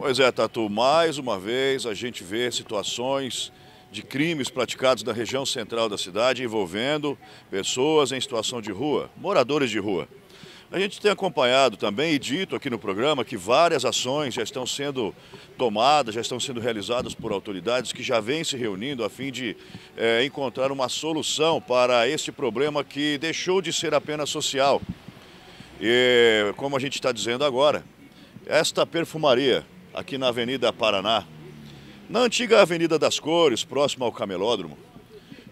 Pois é, Tatu, mais uma vez a gente vê situações de crimes praticados na região central da cidade envolvendo pessoas em situação de rua, moradores de rua. A gente tem acompanhado também e dito aqui no programa que várias ações já estão sendo tomadas, já estão sendo realizadas por autoridades que já vêm se reunindo a fim de é, encontrar uma solução para este problema que deixou de ser apenas social. E, como a gente está dizendo agora, esta perfumaria aqui na Avenida Paraná. Na antiga Avenida das Cores, próximo ao Camelódromo,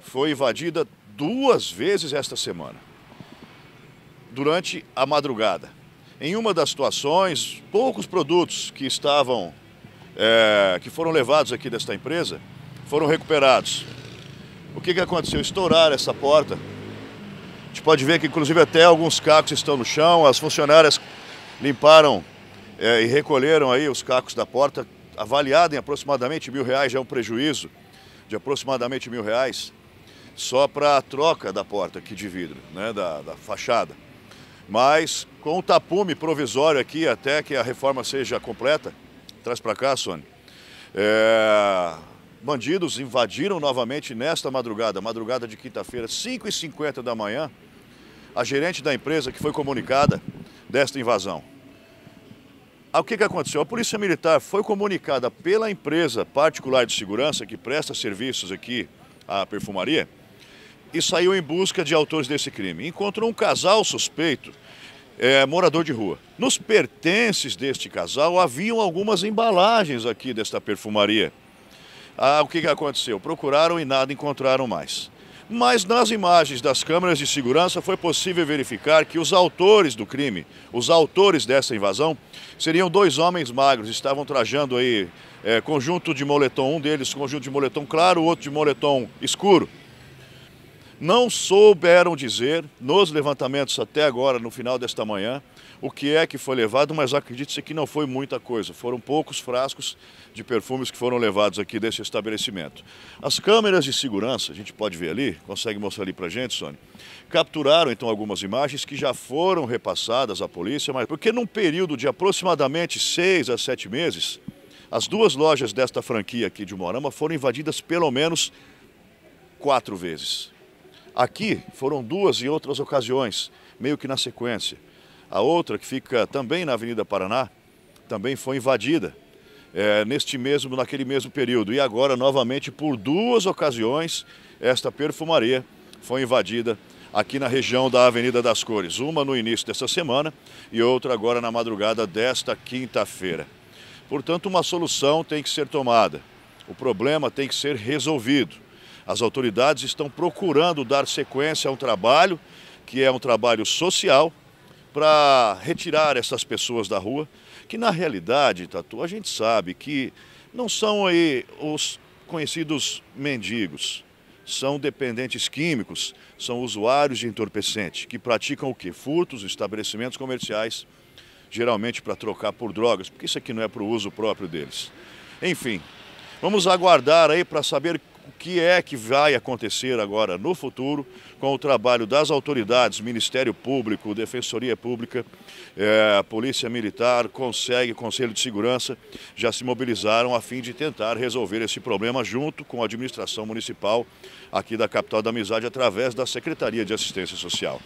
foi invadida duas vezes esta semana, durante a madrugada. Em uma das situações, poucos produtos que estavam, é, que foram levados aqui desta empresa, foram recuperados. O que, que aconteceu? Estouraram essa porta. A gente pode ver que, inclusive, até alguns cacos estão no chão, as funcionárias limparam é, e recolheram aí os cacos da porta, avaliado em aproximadamente mil reais, já é um prejuízo de aproximadamente mil reais só para a troca da porta aqui de vidro, né, da, da fachada. Mas com o tapume provisório aqui, até que a reforma seja completa, traz para cá, Sônia, é, bandidos invadiram novamente nesta madrugada, madrugada de quinta-feira, 5h50 da manhã, a gerente da empresa que foi comunicada desta invasão o que, que aconteceu? A Polícia Militar foi comunicada pela empresa particular de segurança que presta serviços aqui à perfumaria e saiu em busca de autores desse crime. Encontrou um casal suspeito, é, morador de rua. Nos pertences deste casal haviam algumas embalagens aqui desta perfumaria. Ah, o que, que aconteceu? Procuraram e nada encontraram mais. Mas nas imagens das câmeras de segurança foi possível verificar que os autores do crime, os autores dessa invasão, seriam dois homens magros, estavam trajando aí é, conjunto de moletom, um deles conjunto de moletom claro, o outro de moletom escuro não souberam dizer, nos levantamentos até agora, no final desta manhã, o que é que foi levado, mas acredite-se que não foi muita coisa. Foram poucos frascos de perfumes que foram levados aqui desse estabelecimento. As câmeras de segurança, a gente pode ver ali, consegue mostrar ali pra gente, Sônia? Capturaram então algumas imagens que já foram repassadas à polícia, mas porque num período de aproximadamente seis a sete meses, as duas lojas desta franquia aqui de Morama foram invadidas pelo menos quatro vezes. Aqui foram duas e outras ocasiões, meio que na sequência. A outra, que fica também na Avenida Paraná, também foi invadida é, neste mesmo, naquele mesmo período. E agora, novamente, por duas ocasiões, esta perfumaria foi invadida aqui na região da Avenida das Cores. Uma no início desta semana e outra agora na madrugada desta quinta-feira. Portanto, uma solução tem que ser tomada. O problema tem que ser resolvido. As autoridades estão procurando dar sequência a um trabalho que é um trabalho social para retirar essas pessoas da rua, que na realidade, Tatu, a gente sabe que não são aí os conhecidos mendigos, são dependentes químicos, são usuários de entorpecente, que praticam o quê? Furtos, estabelecimentos comerciais, geralmente para trocar por drogas, porque isso aqui não é para o uso próprio deles. Enfim, vamos aguardar aí para saber o que é que vai acontecer agora no futuro com o trabalho das autoridades, Ministério Público, Defensoria Pública, é, Polícia Militar, Consegue, Conselho de Segurança, já se mobilizaram a fim de tentar resolver esse problema junto com a administração municipal aqui da capital da Amizade através da Secretaria de Assistência Social.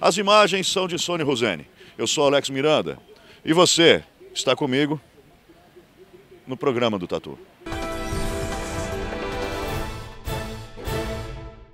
As imagens são de Sônia Rosene. Eu sou Alex Miranda. E você está comigo no programa do Tatu.